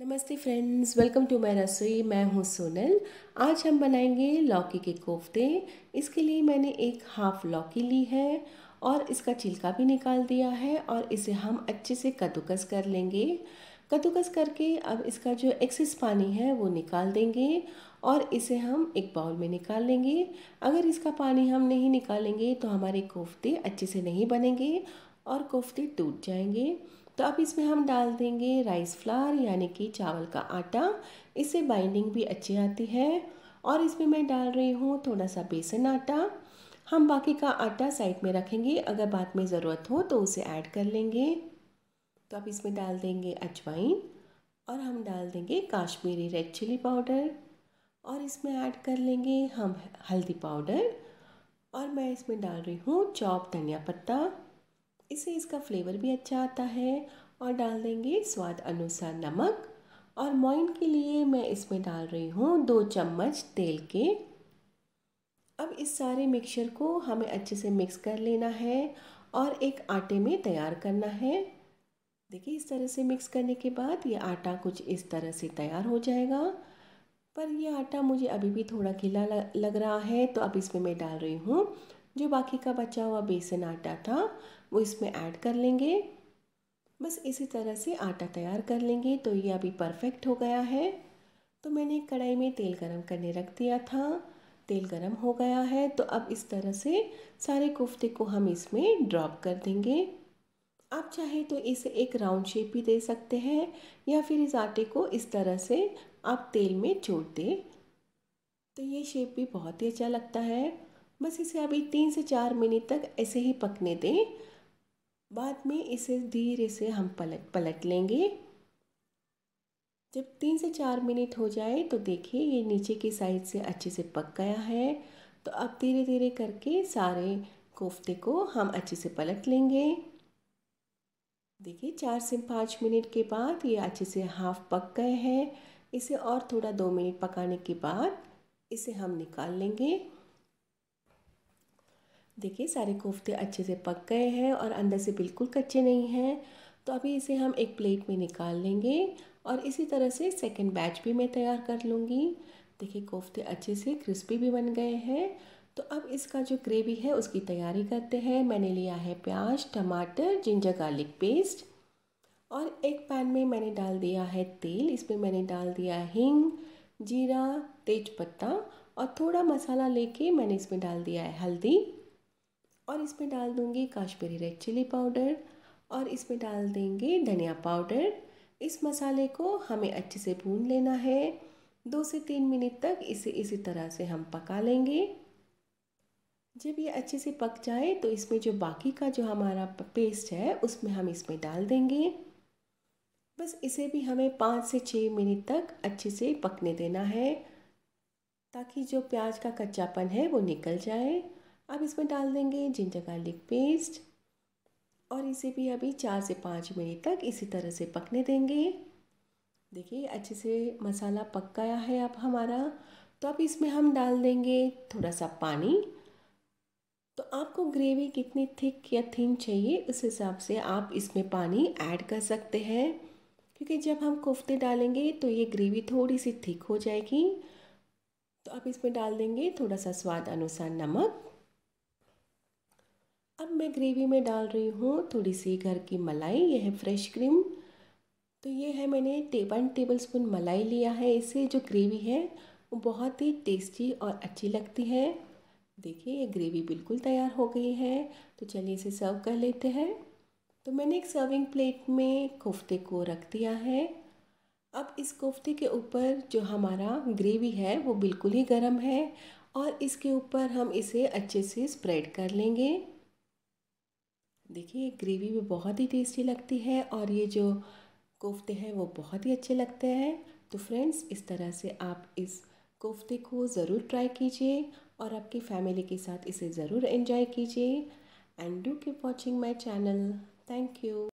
नमस्ते friends welcome to my रसोई मैं हूँ सोनल आज हम बनाएंगे लौकी के कोफ्ते इसके लिए मैंने एक हाफ लौकी ली है और इसका छिलका भी निकाल दिया है और इसे हम अच्छे से कद्दूकस कर लेंगे कद्दूकस करके अब इसका जो एक्सेस पानी है वो निकाल देंगे और इसे हम एक बाउल में निकाल लेंगे अगर इसका पानी हम नहीं निकालेंगे तो हमारे कोफ्ते अच्छे से नहीं बनेंगे और कोफ्ते टूट जाएंगे तो अब इसमें हम डाल देंगे राइस फ्लावर यानी कि चावल का आटा इससे बाइंडिंग भी अच्छी आती है और इसमें मैं डाल रही हूँ थोड़ा सा बेसन आटा हम बाकी का आटा साइड में रखेंगे अगर बाद में ज़रूरत हो तो उसे ऐड कर लेंगे तो अब इसमें डाल देंगे अजवाइन और हम डाल देंगे काश्मीरी रेड चिली पाउडर और इसमें ऐड कर लेंगे हम हल्दी पाउडर और मैं इसमें डाल रही हूँ चॉप धनिया पत्ता इससे इसका फ्लेवर भी अच्छा आता है और डाल देंगे स्वाद अनुसार नमक और मॉइन के लिए मैं इसमें डाल रही हूँ दो चम्मच तेल के अब इस सारे मिक्सचर को हमें अच्छे से मिक्स कर लेना है और एक आटे में तैयार करना है देखिए इस तरह से मिक्स करने के बाद ये आटा कुछ इस तरह से तैयार हो जाएगा पर यह आटा मुझे अभी भी थोड़ा गीला लग रहा है तो अब इसमें मैं डाल रही हूँ जो बाकी का बचा हुआ बेसन आटा था वो इसमें ऐड कर लेंगे बस इसी तरह से आटा तैयार कर लेंगे तो ये अभी परफेक्ट हो गया है तो मैंने कढ़ाई में तेल गरम करने रख दिया था तेल गरम हो गया है तो अब इस तरह से सारे कोफ्ते को हम इसमें ड्रॉप कर देंगे आप चाहे तो इसे एक राउंड शेप भी दे सकते हैं या फिर इस आटे को इस तरह से आप तेल में छोड़ दें तो ये शेप भी बहुत ही अच्छा लगता है बस इसे अभी तीन से चार मिनट तक ऐसे ही पकने दें बाद में इसे धीरे से हम पलट पलट लेंगे जब तीन से चार मिनट हो जाए तो देखिए ये नीचे की साइड से अच्छे से पक गया है तो अब धीरे धीरे करके सारे कोफ्ते को हम अच्छे से पलट लेंगे देखिए चार से पाँच मिनट के बाद ये अच्छे से हाफ पक गए हैं इसे और थोड़ा दो मिनट पकाने के बाद इसे हम निकाल लेंगे देखिए सारे कोफ्ते अच्छे से पक गए हैं और अंदर से बिल्कुल कच्चे नहीं हैं तो अभी इसे हम एक प्लेट में निकाल लेंगे और इसी तरह से सेकेंड बैच भी मैं तैयार कर लूँगी देखिए कोफ्ते अच्छे से क्रिस्पी भी बन गए हैं तो अब इसका जो ग्रेवी है उसकी तैयारी करते हैं मैंने लिया है प्याज टमाटर जिंजर गार्लिक पेस्ट और एक पैन में मैंने डाल दिया है तेल इसमें मैंने डाल दिया हींग जीरा तेज पत्ता और थोड़ा मसाला लेके मैंने इसमें डाल दिया है हल्दी और इसमें डाल दूँगी काश्मीरी रेड चिली पाउडर और इसमें डाल देंगे धनिया पाउडर इस मसाले को हमें अच्छे से भून लेना है दो से तीन मिनट तक इसे इसी तरह से हम पका लेंगे जब ये अच्छे से पक जाए तो इसमें जो बाकी का जो हमारा पेस्ट है उसमें हम इसमें डाल देंगे बस इसे भी हमें पाँच से छः मिनट तक अच्छे से पकने देना है ताकि जो प्याज का कच्चापन है वो निकल जाए अब इसमें डाल देंगे जिंजर गार्लिक पेस्ट और इसे भी अभी चार से पाँच मिनट तक इसी तरह से पकने देंगे देखिए अच्छे से मसाला पक गया है अब हमारा तो अब इसमें हम डाल देंगे थोड़ा सा पानी तो आपको ग्रेवी कितनी थिक या थिन चाहिए उस हिसाब से आप इसमें पानी ऐड कर सकते हैं क्योंकि जब हम कोफ्ते डालेंगे तो ये ग्रेवी थोड़ी सी थिक हो जाएगी तो अब इसमें डाल देंगे थोड़ा सा स्वाद अनुसार नमक मैं ग्रेवी में डाल रही हूँ थोड़ी सी घर की मलाई यह है फ्रेश क्रीम तो ये है मैंने टे वन टेबल स्पून मलाई लिया है इससे जो ग्रेवी है वो बहुत ही टेस्टी और अच्छी लगती है देखिए ये ग्रेवी बिल्कुल तैयार हो गई है तो चलिए इसे सर्व कर लेते हैं तो मैंने एक सर्विंग प्लेट में कोफ्ते को रख दिया है अब इस कोफ्ते के ऊपर जो हमारा ग्रेवी है वो बिल्कुल ही गर्म है और इसके ऊपर हम इसे अच्छे से स्प्रेड कर लेंगे देखिए ग्रेवी भी बहुत ही टेस्टी लगती है और ये जो कोफ्ते हैं वो बहुत ही अच्छे लगते हैं तो फ्रेंड्स इस तरह से आप इस कोफ्ते को ज़रूर ट्राई कीजिए और आपकी फैमिली के साथ इसे ज़रूर एंजॉय कीजिए and do keep watching my channel thank you